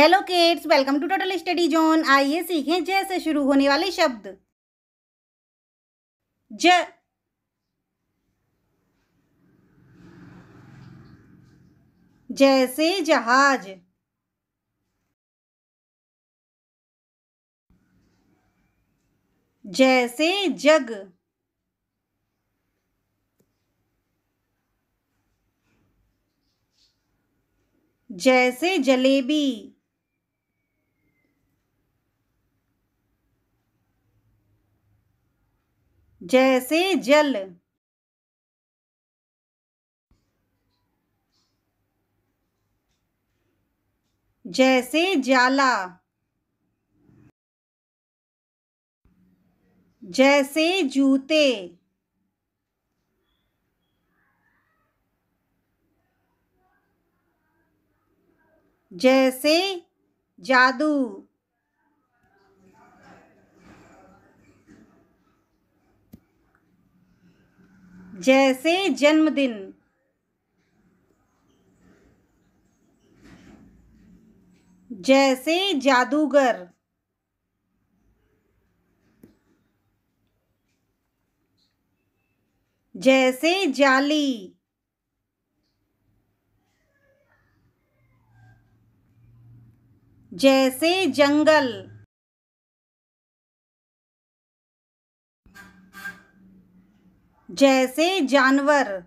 hello kids welcome to total study zone आइए सीखें जैसे से शुरू होने वाले शब्द ज जैसे जहाज जैसे जग जैसे जलेबी जैसे जल जैसे जाला जैसे जूते जैसे जादू जैसे जन्मदिन जैसे जादूगर जैसे जाली जैसे जंगल जैसे जानवर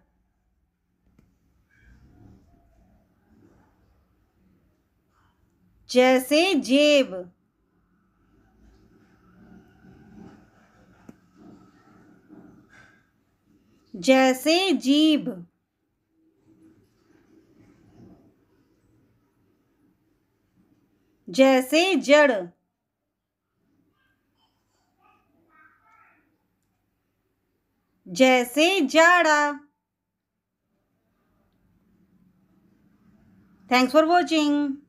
जैसे जेब जैसे जीभ जैसे जड़ जैसे जाड़ा थैंक्स फॉर वॉचिंग